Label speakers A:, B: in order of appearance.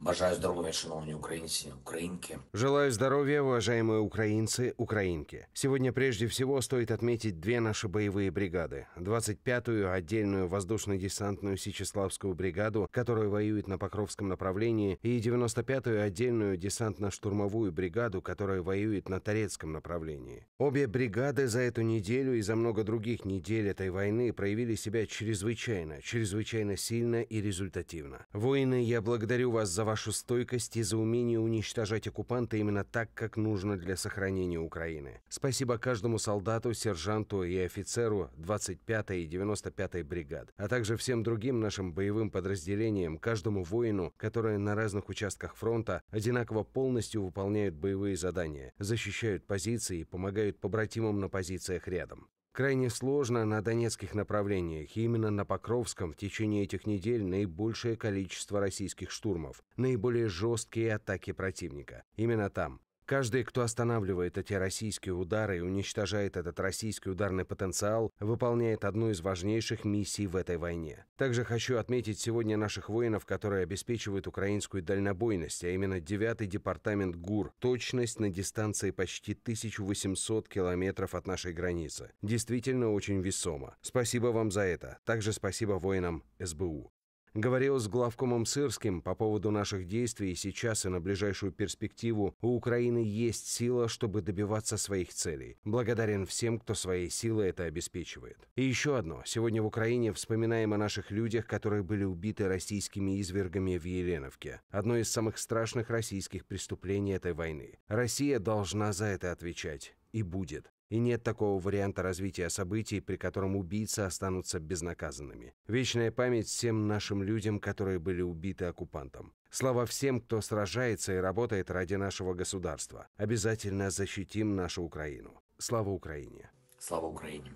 A: Бажаю здоровья, шановные украинцы, украинки. Желаю здоровья, уважаемые украинцы, украинки. Сегодня прежде всего стоит отметить две наши боевые бригады. 25-ю отдельную воздушно-десантную Сечеславскую бригаду, которая воюет на Покровском направлении, и 95-ю отдельную десантно-штурмовую бригаду, которая воюет на Торецком направлении. Обе бригады за эту неделю и за много других недель этой войны проявили себя чрезвычайно, чрезвычайно сильно и результативно. Воины, я благодарю вас за вашу стойкость и за умение уничтожать оккупанта именно так, как нужно для сохранения Украины. Спасибо каждому солдату, сержанту и офицеру 25-й и 95-й бригад, а также всем другим нашим боевым подразделениям, каждому воину, которые на разных участках фронта одинаково полностью выполняют боевые задания, защищают позиции и помогают побратимам на позициях рядом. Крайне сложно на донецких направлениях, именно на Покровском в течение этих недель наибольшее количество российских штурмов, наиболее жесткие атаки противника. Именно там. Каждый, кто останавливает эти российские удары и уничтожает этот российский ударный потенциал, выполняет одну из важнейших миссий в этой войне. Также хочу отметить сегодня наших воинов, которые обеспечивают украинскую дальнобойность, а именно 9-й департамент ГУР, точность на дистанции почти 1800 километров от нашей границы. Действительно очень весомо. Спасибо вам за это. Также спасибо воинам СБУ. Говорил с главкомом Сырским по поводу наших действий сейчас и на ближайшую перспективу. У Украины есть сила, чтобы добиваться своих целей. Благодарен всем, кто своей силой это обеспечивает. И еще одно. Сегодня в Украине вспоминаем о наших людях, которые были убиты российскими извергами в Еленовке. Одно из самых страшных российских преступлений этой войны. Россия должна за это отвечать. И будет. И нет такого варианта развития событий, при котором убийцы останутся безнаказанными. Вечная память всем нашим людям, которые были убиты оккупантом. Слава всем, кто сражается и работает ради нашего государства. Обязательно защитим нашу Украину. Слава Украине! Слава Украине!